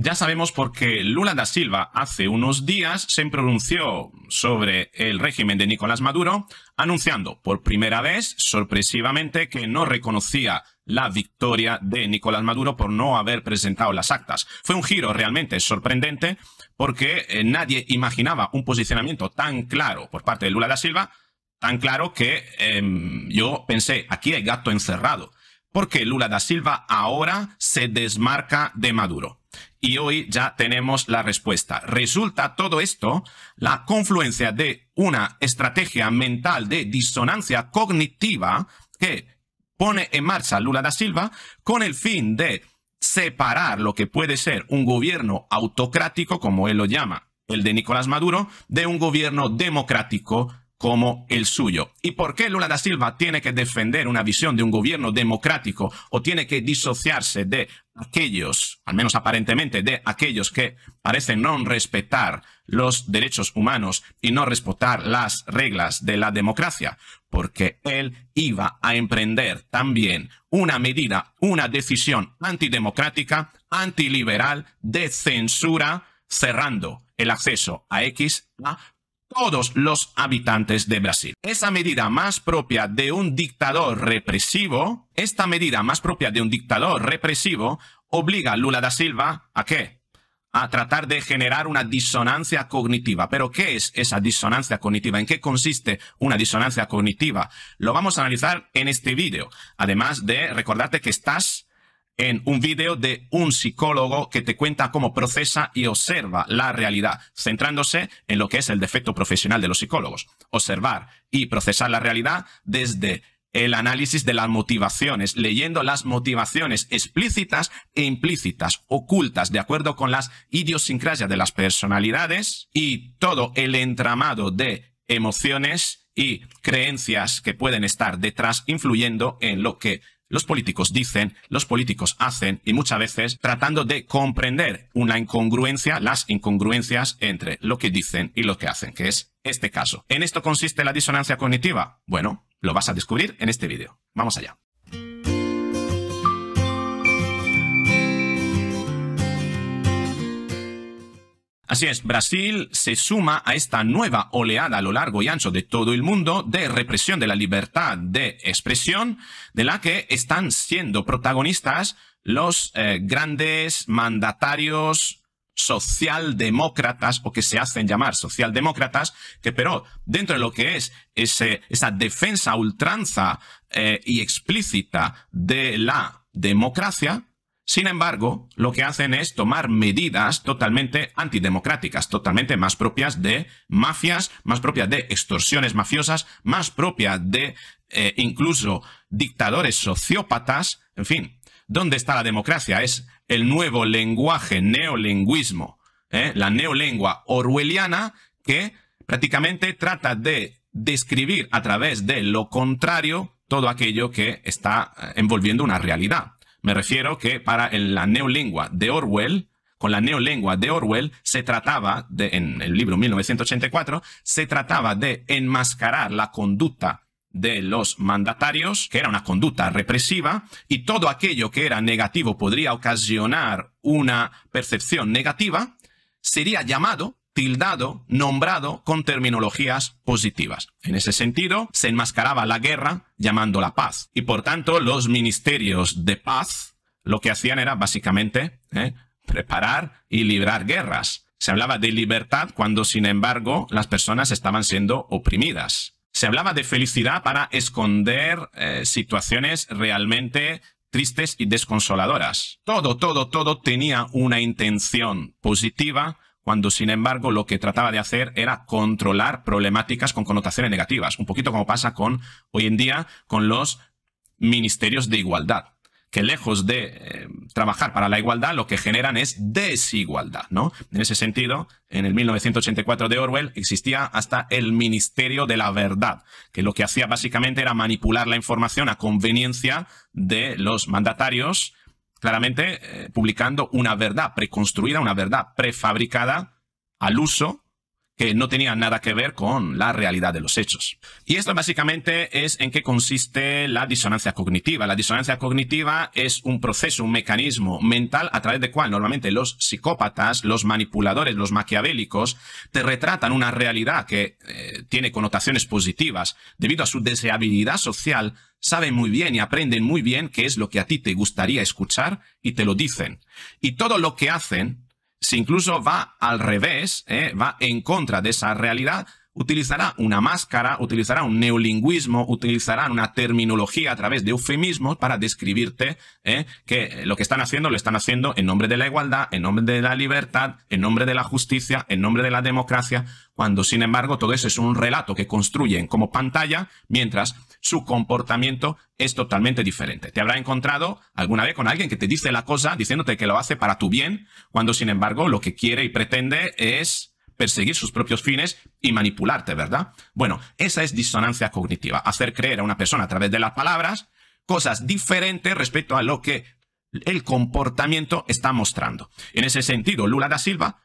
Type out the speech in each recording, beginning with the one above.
Ya sabemos porque Lula da Silva hace unos días se pronunció sobre el régimen de Nicolás Maduro, anunciando por primera vez, sorpresivamente, que no reconocía la victoria de Nicolás Maduro por no haber presentado las actas. Fue un giro realmente sorprendente porque eh, nadie imaginaba un posicionamiento tan claro por parte de Lula da Silva, tan claro que em, yo pensé, aquí hay gato encerrado, porque Lula da Silva ahora se desmarca de Maduro y hoy ya tenemos la respuesta. Resulta todo esto la confluencia de una estrategia mental de disonancia cognitiva que pone en marcha Lula da Silva con el fin de separar lo que puede ser un gobierno autocrático, como él lo llama, el de Nicolás Maduro, de un gobierno democrático como el suyo. ¿Y por qué Lula da Silva tiene que defender una visión de un gobierno democrático o tiene que disociarse de aquellos, al menos aparentemente, de aquellos que parecen no respetar los derechos humanos y no respetar las reglas de la democracia? Porque él iba a emprender también una medida, una decisión antidemocrática, antiliberal, de censura, cerrando el acceso a X a todos los habitantes de Brasil. Esa medida más propia de un dictador represivo, esta medida más propia de un dictador represivo, obliga a Lula da Silva a qué? A tratar de generar una disonancia cognitiva. ¿Pero qué es esa disonancia cognitiva? ¿En qué consiste una disonancia cognitiva? Lo vamos a analizar en este vídeo. Además de recordarte que estás en un video de un psicólogo que te cuenta cómo procesa y observa la realidad, centrándose en lo que es el defecto profesional de los psicólogos, observar y procesar la realidad desde el análisis de las motivaciones, leyendo las motivaciones explícitas e implícitas, ocultas, de acuerdo con las idiosincrasias de las personalidades y todo el entramado de emociones y creencias que pueden estar detrás influyendo en lo que los políticos dicen, los políticos hacen y muchas veces tratando de comprender una incongruencia, las incongruencias entre lo que dicen y lo que hacen, que es este caso. ¿En esto consiste la disonancia cognitiva? Bueno, lo vas a descubrir en este vídeo. Vamos allá. Así es, Brasil se suma a esta nueva oleada a lo largo y ancho de todo el mundo de represión de la libertad de expresión, de la que están siendo protagonistas los eh, grandes mandatarios socialdemócratas o que se hacen llamar socialdemócratas, que pero dentro de lo que es ese, esa defensa ultranza eh, y explícita de la democracia, sin embargo, lo que hacen es tomar medidas totalmente antidemocráticas, totalmente más propias de mafias, más propias de extorsiones mafiosas, más propias de eh, incluso dictadores sociópatas, en fin. ¿Dónde está la democracia? Es el nuevo lenguaje, neolingüismo, ¿eh? la neolengua orwelliana que prácticamente trata de describir a través de lo contrario todo aquello que está eh, envolviendo una realidad. Me refiero que para la neolengua de Orwell, con la neolengua de Orwell, se trataba, de, en el libro 1984, se trataba de enmascarar la conducta de los mandatarios, que era una conducta represiva, y todo aquello que era negativo podría ocasionar una percepción negativa, sería llamado tildado, nombrado con terminologías positivas. En ese sentido, se enmascaraba la guerra llamando la paz. Y por tanto, los ministerios de paz lo que hacían era básicamente ¿eh? preparar y librar guerras. Se hablaba de libertad cuando, sin embargo, las personas estaban siendo oprimidas. Se hablaba de felicidad para esconder eh, situaciones realmente tristes y desconsoladoras. Todo, todo, todo tenía una intención positiva cuando sin embargo lo que trataba de hacer era controlar problemáticas con connotaciones negativas, un poquito como pasa con hoy en día con los ministerios de igualdad que lejos de eh, trabajar para la igualdad, lo que generan es desigualdad, ¿no? En ese sentido, en el 1984 de Orwell existía hasta el Ministerio de la Verdad, que lo que hacía básicamente era manipular la información a conveniencia de los mandatarios claramente eh, publicando una verdad preconstruida, una verdad prefabricada al uso que no tenían nada que ver con la realidad de los hechos. Y esto básicamente es en qué consiste la disonancia cognitiva. La disonancia cognitiva es un proceso, un mecanismo mental a través del cual normalmente los psicópatas, los manipuladores, los maquiavélicos, te retratan una realidad que eh, tiene connotaciones positivas. Debido a su deseabilidad social, saben muy bien y aprenden muy bien qué es lo que a ti te gustaría escuchar y te lo dicen. Y todo lo que hacen si incluso va al revés, eh, va en contra de esa realidad, utilizará una máscara, utilizará un neolingüismo, utilizará una terminología a través de eufemismos para describirte eh, que lo que están haciendo lo están haciendo en nombre de la igualdad, en nombre de la libertad, en nombre de la justicia, en nombre de la democracia, cuando sin embargo todo eso es un relato que construyen como pantalla mientras su comportamiento es totalmente diferente. Te habrá encontrado alguna vez con alguien que te dice la cosa diciéndote que lo hace para tu bien, cuando sin embargo lo que quiere y pretende es perseguir sus propios fines y manipularte, ¿verdad? Bueno, esa es disonancia cognitiva, hacer creer a una persona a través de las palabras cosas diferentes respecto a lo que el comportamiento está mostrando. En ese sentido, Lula da Silva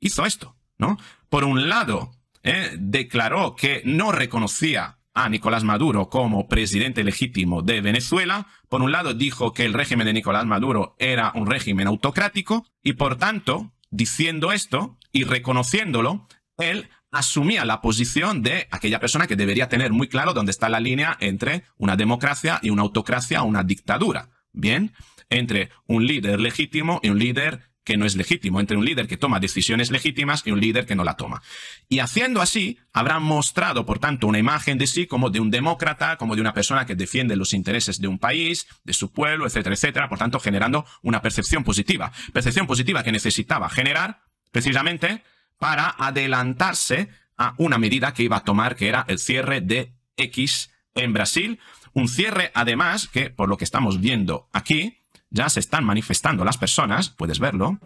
hizo esto, ¿no? Por un lado, ¿eh? declaró que no reconocía a Nicolás Maduro como presidente legítimo de Venezuela. Por un lado dijo que el régimen de Nicolás Maduro era un régimen autocrático y por tanto, diciendo esto y reconociéndolo, él asumía la posición de aquella persona que debería tener muy claro dónde está la línea entre una democracia y una autocracia o una dictadura. Bien, entre un líder legítimo y un líder que no es legítimo, entre un líder que toma decisiones legítimas y un líder que no la toma. Y haciendo así, habrá mostrado, por tanto, una imagen de sí como de un demócrata, como de una persona que defiende los intereses de un país, de su pueblo, etcétera, etcétera, por tanto, generando una percepción positiva. Percepción positiva que necesitaba generar precisamente para adelantarse a una medida que iba a tomar, que era el cierre de X en Brasil. Un cierre, además, que por lo que estamos viendo aquí, ya se están manifestando las personas, puedes verlo.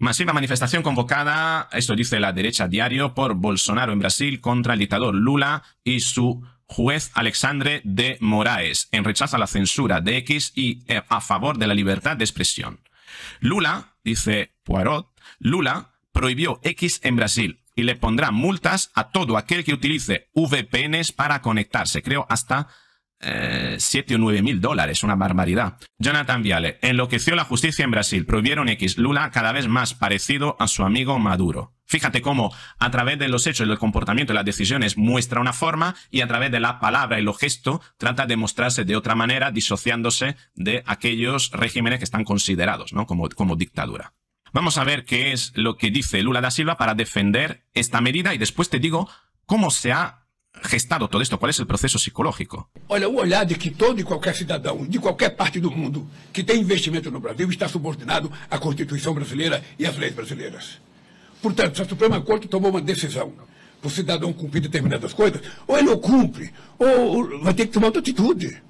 Masiva manifestación convocada, esto dice la derecha diario, por Bolsonaro en Brasil contra el dictador Lula y su juez Alexandre de Moraes, en rechazo a la censura de X y eh, a favor de la libertad de expresión. Lula, dice Poirot, Lula prohibió X en Brasil, y le pondrá multas a todo aquel que utilice VPNs para conectarse. Creo hasta eh, 7 o 9 mil dólares, una barbaridad. Jonathan Viale, enloqueció la justicia en Brasil, prohibieron X, Lula cada vez más parecido a su amigo Maduro. Fíjate cómo a través de los hechos, del comportamiento y las decisiones muestra una forma y a través de la palabra y los gestos trata de mostrarse de otra manera, disociándose de aquellos regímenes que están considerados ¿no? como, como dictadura. Vamos a ver qué es lo que dice Lula da Silva para defender esta medida y después te digo cómo se ha gestado todo esto, cuál es el proceso psicológico. Olha, o olhar de que todo y qualquer cidadão de qualquer parte do mundo que tem investimento no Brasil está subordinado à Constituição brasileira e às leis brasileiras. Portanto, se a Suprema Corte tomou uma decisão para o cidadão cumprir determinadas coisas, ou ele não cumpre, ou vai ter que tomar outra atitude.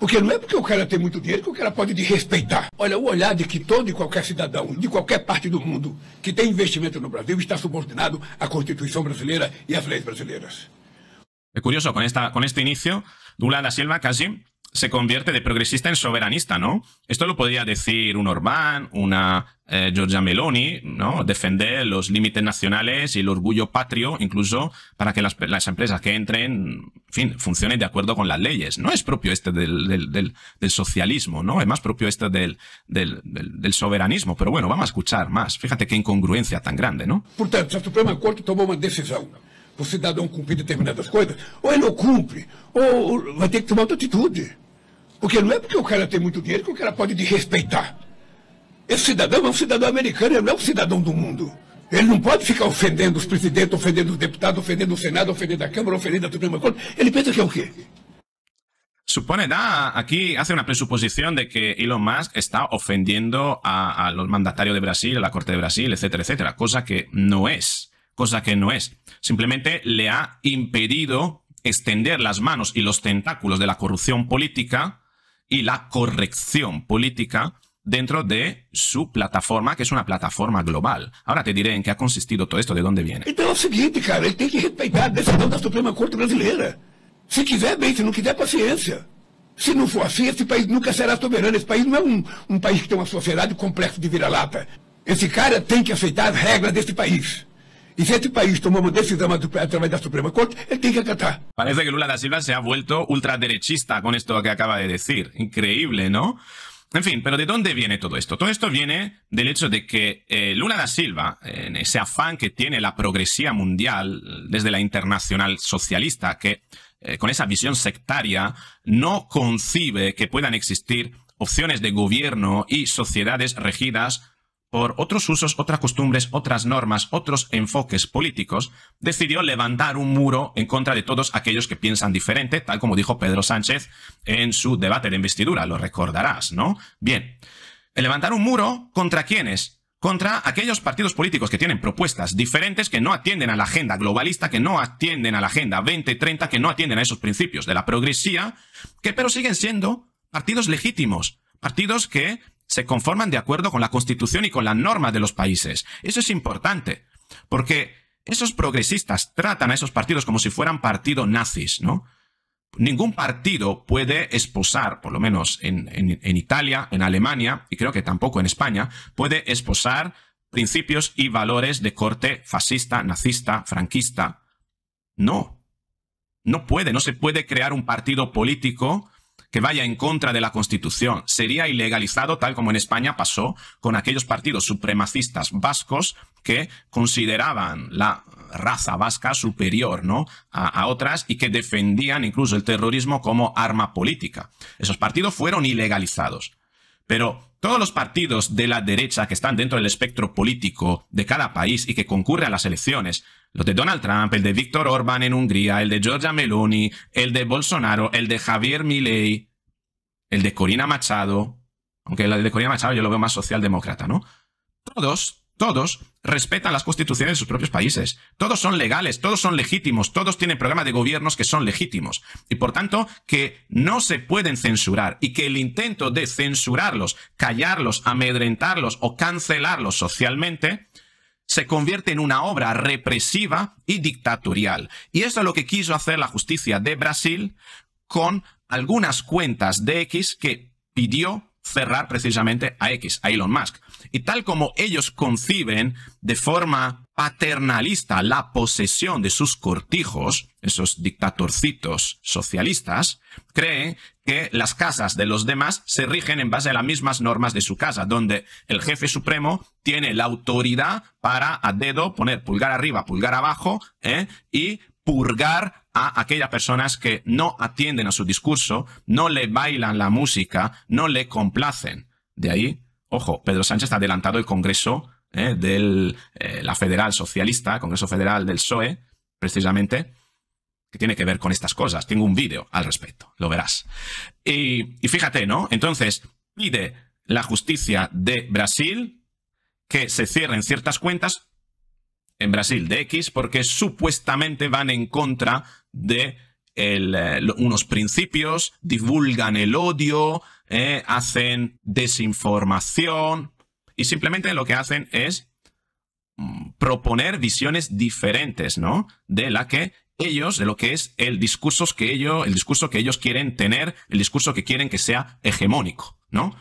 Porque não é porque o cara tem muito dinheiro que o cara pode desrespeitar. Olha, o olhar de que todo e qualquer cidadão, de qualquer parte do mundo, que tem investimento no Brasil, está subordinado à Constituição brasileira e às leis brasileiras. É curioso, com esta, com este início, Lula da Silva casi se convierte de progresista en soberanista, ¿no? Esto lo podría decir un Orbán, una eh, Georgia Meloni, ¿no? Defender los límites nacionales y el orgullo patrio, incluso para que las, empresas que entren, en fin, funcionen de acuerdo con las leyes. No es propio este del, socialismo, ¿no? Es más propio este del, soberanismo. Pero bueno, vamos a escuchar más. Fíjate qué incongruencia tan grande, ¿no? Por tanto, tomó una decisión. o cidadão cumprir determinadas coisas, ou ele não cumpre, ou vai ter que tomar outra atitude. Porque não é porque o cara tem muito dinheiro que o cara pode desrespeitar. Esse cidadão é um cidadão americano, ele não é um cidadão do mundo. Ele não pode ficar ofendendo os presidentes, ofendendo os deputados, ofendendo o Senado, ofendendo a Câmara, ofendendo a Suprema Corte. Ele pensa que é o quê? Supone, da, aquí hace una presuposición de que Elon Musk está ofendiendo a, a los mandatarios de Brasil, a la Corte de Brasil, etcétera, etcétera, cosa que no es. cosa que no es. Simplemente le ha impedido extender las manos y los tentáculos de la corrupción política y la corrección política dentro de su plataforma, que es una plataforma global. Ahora te diré en qué ha consistido todo esto, de dónde viene. Entonces es lo siguiente, cara, él tiene que respetar decisión de Suprema Corte Brasileira. Si quiser, bien, si no quiser, paciencia. si no for así este país nunca será soberano. este país no es un um, um país que tiene una sociedad complexo de vira-lata. Esse cara tiene que aceitar reglas de este país. Y si este país tomó a través de la Suprema Corte, él tiene que acatar. Parece que Lula da Silva se ha vuelto ultraderechista con esto que acaba de decir. Increíble, ¿no? En fin, pero ¿de dónde viene todo esto? Todo esto viene del hecho de que eh, Lula da Silva, en ese afán que tiene la progresía mundial desde la internacional socialista, que eh, con esa visión sectaria no concibe que puedan existir opciones de gobierno y sociedades regidas por otros usos, otras costumbres, otras normas, otros enfoques políticos, decidió levantar un muro en contra de todos aquellos que piensan diferente, tal como dijo Pedro Sánchez en su debate de investidura, lo recordarás, ¿no? Bien, levantar un muro contra quiénes? contra aquellos partidos políticos que tienen propuestas diferentes que no atienden a la agenda globalista, que no atienden a la agenda 2030, que no atienden a esos principios de la progresía, que pero siguen siendo partidos legítimos, partidos que se conforman de acuerdo con la Constitución y con las normas de los países. Eso es importante, porque esos progresistas tratan a esos partidos como si fueran partidos nazis, ¿no? Ningún partido puede esposar, por lo menos en, en Italia, en Alemania, y creo que tampoco en España, puede esposar principios y valores de corte fascista, nazista, franquista. No. No puede, no se puede crear un partido político que vaya en contra de la Constitución. Sería ilegalizado tal como en España pasó con aquellos partidos supremacistas vascos que consideraban la raza vasca superior ¿no? a, a, otras y que defendían incluso el terrorismo como arma política. Esos partidos fueron ilegalizados. Pero todos los partidos de la derecha que están dentro del espectro político de cada país y que concurre a las elecciones, los de Donald Trump, el de Víctor Orban en Hungría, el de Georgia Meloni, el de Bolsonaro, el de Javier Milei, el de Corina Machado, aunque el de Corina Machado yo lo veo más socialdemócrata, ¿no? Todos todos respetan las constituciones de sus propios países. Todos son legales, todos son legítimos, todos tienen programas de gobiernos que son legítimos. Y por tanto, que no se pueden censurar y que el intento de censurarlos, callarlos, amedrentarlos o cancelarlos socialmente se convierte en una obra represiva y dictatorial. Y eso es lo que quiso hacer la justicia de Brasil con algunas cuentas de X que pidió cerrar precisamente a X, a Elon Musk. Y tal como ellos conciben de forma paternalista la posesión de sus cortijos, esos dictatorcitos socialistas, creen que las casas de los demás se rigen en base a las mismas normas de su casa, donde el jefe supremo tiene la autoridad para a dedo poner pulgar arriba, pulgar abajo, ¿eh? y purgar a aquellas personas que no atienden a su discurso, no le bailan la música, no le complacen. De ahí Ojo, Pedro Sánchez ha adelantado el Congreso eh, de eh, la Federal Socialista, Congreso Federal del PSOE, precisamente, que tiene que ver con estas cosas. Tengo un vídeo al respecto, lo verás. Y, fíjate, ¿no? Entonces, pide la justicia de Brasil que se cierren ciertas cuentas en Brasil de X porque supuestamente van en contra de eh, unos principios, divulgan el odio, eh, hacen desinformación y simplemente lo que hacen es mm, proponer visiones diferentes, ¿no? De la que ellos, de lo que es el discurso que ellos, el discurso que ellos quieren tener, el discurso que quieren que sea hegemónico, ¿no?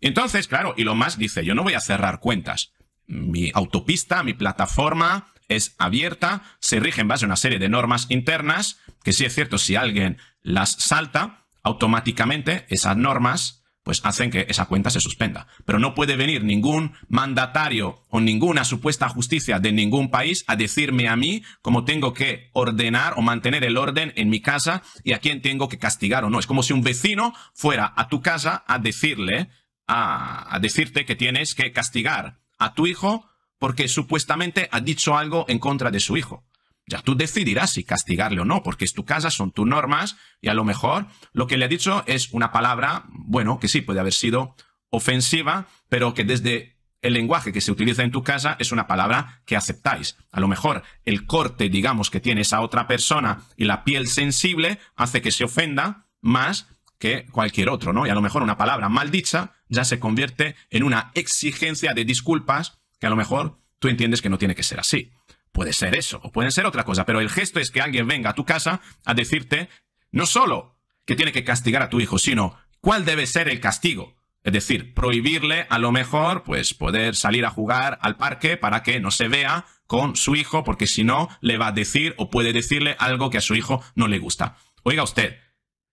Entonces, claro, y lo más dice, yo no voy a cerrar cuentas. Mi autopista, mi plataforma es abierta, se rige en base a una serie de normas internas, que sí es cierto, si alguien las salta, automáticamente esas normas pues hacen que esa cuenta se suspenda. Pero no puede venir ningún mandatario o ninguna supuesta justicia de ningún país a decirme a mí cómo tengo que ordenar o mantener el orden en mi casa y a quién tengo que castigar o no. Es como si un vecino fuera a tu casa a decirle, a, a decirte que tienes que castigar a tu hijo porque supuestamente ha dicho algo en contra de su hijo. Ya tú decidirás si castigarle o no, porque es tu casa, son tus normas, y a lo mejor lo que le ha dicho es una palabra, bueno, que sí puede haber sido ofensiva, pero que desde el lenguaje que se utiliza en tu casa es una palabra que aceptáis. A lo mejor el corte, digamos, que tiene esa otra persona y la piel sensible hace que se ofenda más que cualquier otro, ¿no? Y a lo mejor una palabra mal dicha ya se convierte en una exigencia de disculpas que a lo mejor tú entiendes que no tiene que ser así. Puede ser eso, o puede ser otra cosa, pero el gesto es que alguien venga a tu casa a decirte no solo que tiene que castigar a tu hijo, sino cuál debe ser el castigo. Es decir, prohibirle a lo mejor, pues, poder salir a jugar al parque para que no se vea con su hijo, porque si no, le va a decir o puede decirle algo que a su hijo no le gusta. Oiga usted,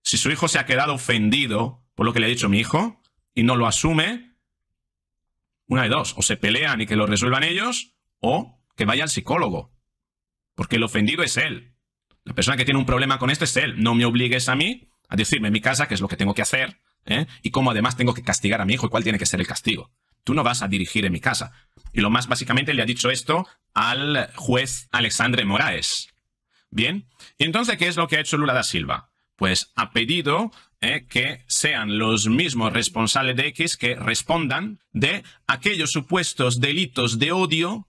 si su hijo se ha quedado ofendido por lo que le ha dicho mi hijo y no lo asume, una de dos, o se pelean y que lo resuelvan ellos, o que vaya al psicólogo. Porque el ofendido es él. La persona que tiene un problema con esto es él. No me obligues a mí a decirme en mi casa qué es lo que tengo que hacer ¿eh? y cómo además tengo que castigar a mi hijo y cuál tiene que ser el castigo. Tú no vas a dirigir en mi casa. Y lo más básicamente le ha dicho esto al juez Alexandre Moraes. Bien, y entonces, ¿qué es lo que ha hecho Lula da Silva? Pues ha pedido ¿eh? que sean los mismos responsables de X que respondan de aquellos supuestos delitos de odio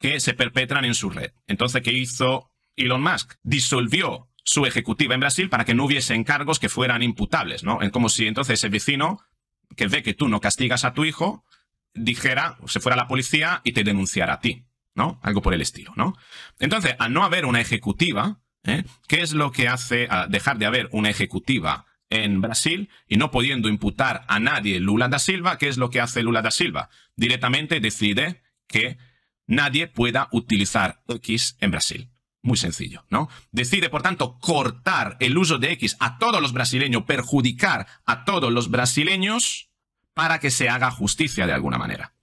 que se perpetran en su red. Entonces, ¿qué hizo Elon Musk? Disolvió su ejecutiva en Brasil para que no hubiese encargos que fueran imputables, ¿no? Como si entonces el vecino que ve que tú no castigas a tu hijo dijera, se fuera a la policía y te denunciara a ti, ¿no? Algo por el estilo, ¿no? Entonces, al no haber una ejecutiva, ¿eh? ¿qué es lo que hace a dejar de haber una ejecutiva en Brasil y no pudiendo imputar a nadie Lula da Silva? ¿Qué es lo que hace Lula da Silva? Directamente decide que nadie pueda utilizar X en Brasil. Muy sencillo, ¿no? Decide, por tanto, cortar el uso de X a todos los brasileños, perjudicar a todos los brasileños para que se haga justicia de alguna manera.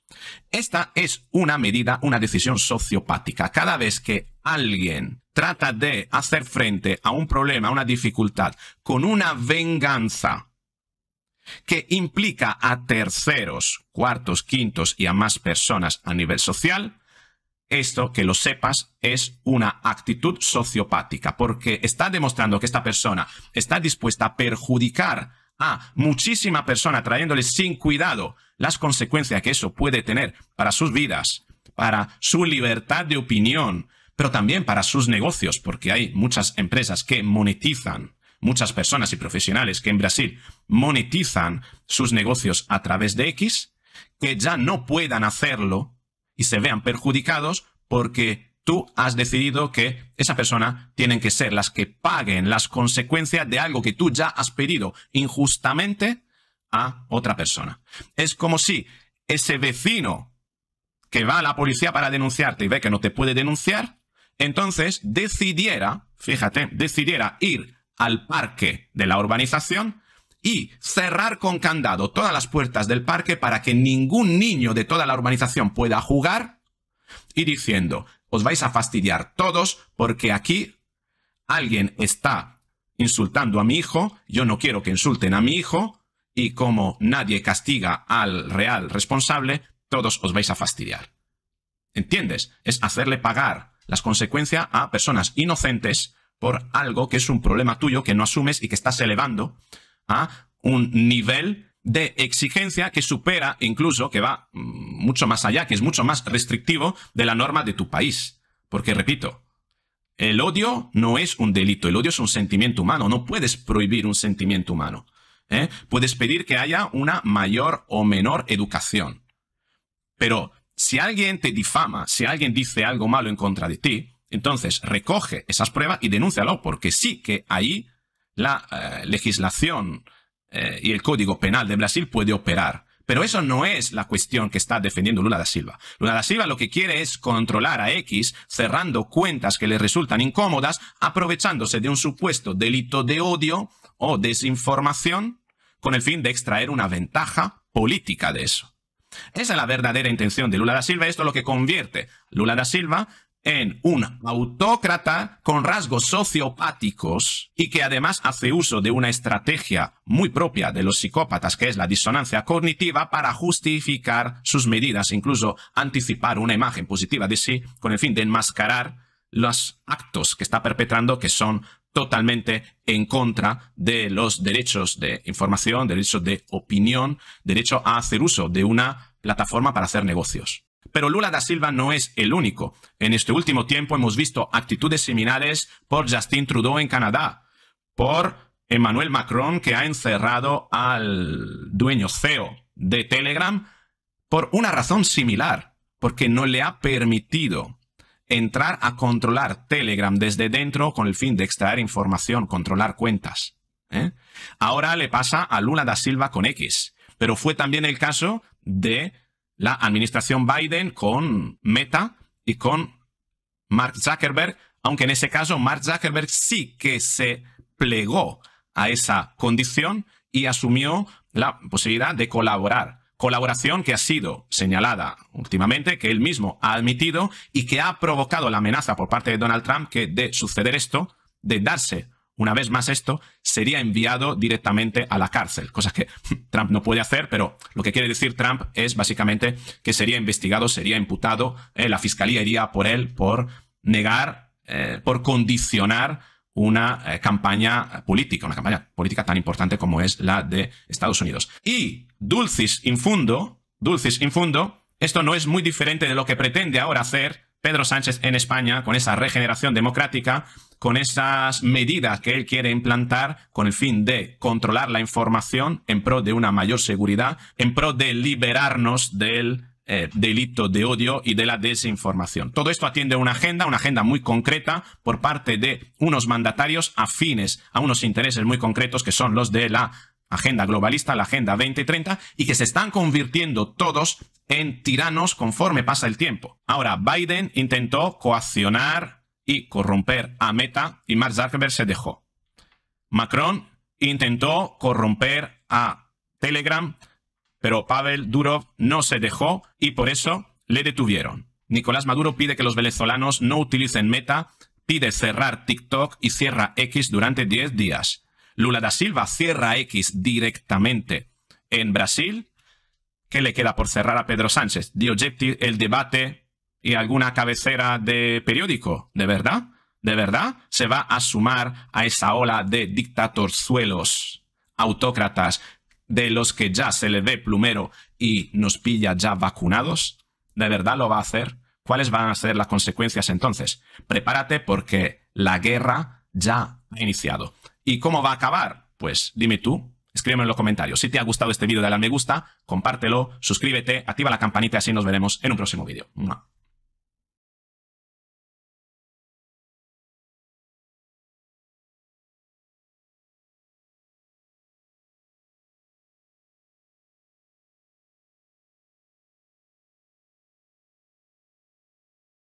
Esta es una medida, una decisión sociopática. Cada vez que alguien trata de hacer frente a un problema, a una dificultad, con una venganza que implica a terceros, cuartos, quintos y a más personas a nivel social, esto, que lo sepas, es una actitud sociopática, porque está demostrando que esta persona está dispuesta a perjudicar a muchísima persona trayéndole sin cuidado las consecuencias que eso puede tener para sus vidas, para su libertad de opinión, pero también para sus negocios, porque hay muchas empresas que monetizan, muchas personas y profesionales que en Brasil monetizan sus negocios a través de X, que ya no puedan hacerlo y se vean perjudicados porque tú has decidido que esa persona tienen que ser las que paguen las consecuencias de algo que tú ya has pedido injustamente a otra persona. Es como si ese vecino que va a la policía para denunciarte y ve que no te puede denunciar, entonces decidiera, fíjate, decidiera ir al parque de la urbanización y cerrar con candado todas las puertas del parque para que ningún niño de toda la urbanización pueda jugar y diciendo, os vais a fastidiar todos porque aquí alguien está insultando a mi hijo, yo no quiero que insulten a mi hijo y como nadie castiga al real responsable, todos os vais a fastidiar. ¿Entiendes? Es hacerle pagar las consecuencias a personas inocentes por algo que es un problema tuyo que no asumes y que estás elevando a un nivel de exigencia que supera incluso, que va mm, mucho más allá, que es mucho más restrictivo de la norma de tu país. Porque, repito, el odio no es un delito, el odio es un sentimiento humano, no puedes prohibir un sentimiento humano. ¿eh? Puedes pedir que haya una mayor o menor educación. Pero si alguien te difama, si alguien dice algo malo en contra de ti, entonces recoge esas pruebas y denúncialo, porque sí que ahí la eh, legislación eh, y el Código Penal de Brasil puede operar. Pero eso no es la cuestión que está defendiendo Lula da Silva. Lula da Silva lo que quiere es controlar a X cerrando cuentas que le resultan incómodas, aprovechándose de un supuesto delito de odio o desinformación con el fin de extraer una ventaja política de eso. Esa es la verdadera intención de Lula da Silva, esto es lo que convierte Lula da Silva en un autócrata con rasgos sociopáticos y que además hace uso de una estrategia muy propia de los psicópatas, que es la disonancia cognitiva, para justificar sus medidas, incluso anticipar una imagen positiva de sí con el fin de enmascarar los actos que está perpetrando que son totalmente en contra de los derechos de información, derechos de opinión, derecho a hacer uso de una plataforma para hacer negocios. Pero Lula da Silva no es el único. En este último tiempo hemos visto actitudes similares por Justin Trudeau en Canadá, por Emmanuel Macron que ha encerrado al dueño CEO de Telegram por una razón similar, porque no le ha permitido entrar a controlar Telegram desde dentro con el fin de extraer información, controlar cuentas. ¿eh? Ahora le pasa a Lula da Silva con X, pero fue también el caso de la administración Biden con Meta y con Mark Zuckerberg, aunque en ese caso Mark Zuckerberg sí que se plegó a esa condición y asumió la posibilidad de colaborar. Colaboración que ha sido señalada últimamente, que él mismo ha admitido y que ha provocado la amenaza por parte de Donald Trump que de suceder esto, de darse una vez más esto, sería enviado directamente a la cárcel, cosa que Trump no puede hacer, pero lo que quiere decir Trump es básicamente que sería investigado, sería imputado, eh, la fiscalía iría por él por negar, eh, por condicionar una eh, campaña política, una campaña política tan importante como es la de Estados Unidos. Y dulcis infundo, dulcis infundo, esto no es muy diferente de lo que pretende ahora hacer Pedro Sánchez en España, con esa regeneración democrática, con esas medidas que él quiere implantar con el fin de controlar la información en pro de una mayor seguridad, en pro de liberarnos del eh, delito de odio y de la desinformación. Todo esto atiende a una agenda, una agenda muy concreta por parte de unos mandatarios afines a unos intereses muy concretos que son los de la agenda globalista, la Agenda 2030, y que se están convirtiendo todos en tiranos conforme pasa el tiempo. Ahora, Biden intentó coaccionar y corromper a Meta y Mark Zuckerberg se dejó. Macron intentó corromper a Telegram, pero Pavel Durov no se dejó y por eso le detuvieron. Nicolás Maduro pide que los venezolanos no utilicen Meta, pide cerrar TikTok y cierra X durante 10 días. Lula da Silva cierra X directamente en Brasil. ¿Qué le queda por cerrar a Pedro Sánchez? The Objective, el debate y alguna cabecera de periódico, ¿de verdad? ¿De verdad? Se va a sumar a esa ola de dictatorzuelos, autócratas, de los que ya se le ve plumero y nos pilla ya vacunados? ¿De verdad lo va a hacer? ¿Cuáles van a ser las consecuencias entonces? Prepárate porque la guerra ya ha iniciado. ¿Y cómo va a acabar? Pues dime tú, escríbeme en los comentarios. Si te ha gustado este vídeo, dale al me gusta, compártelo, suscríbete, activa la campanita y así nos veremos en un próximo vídeo.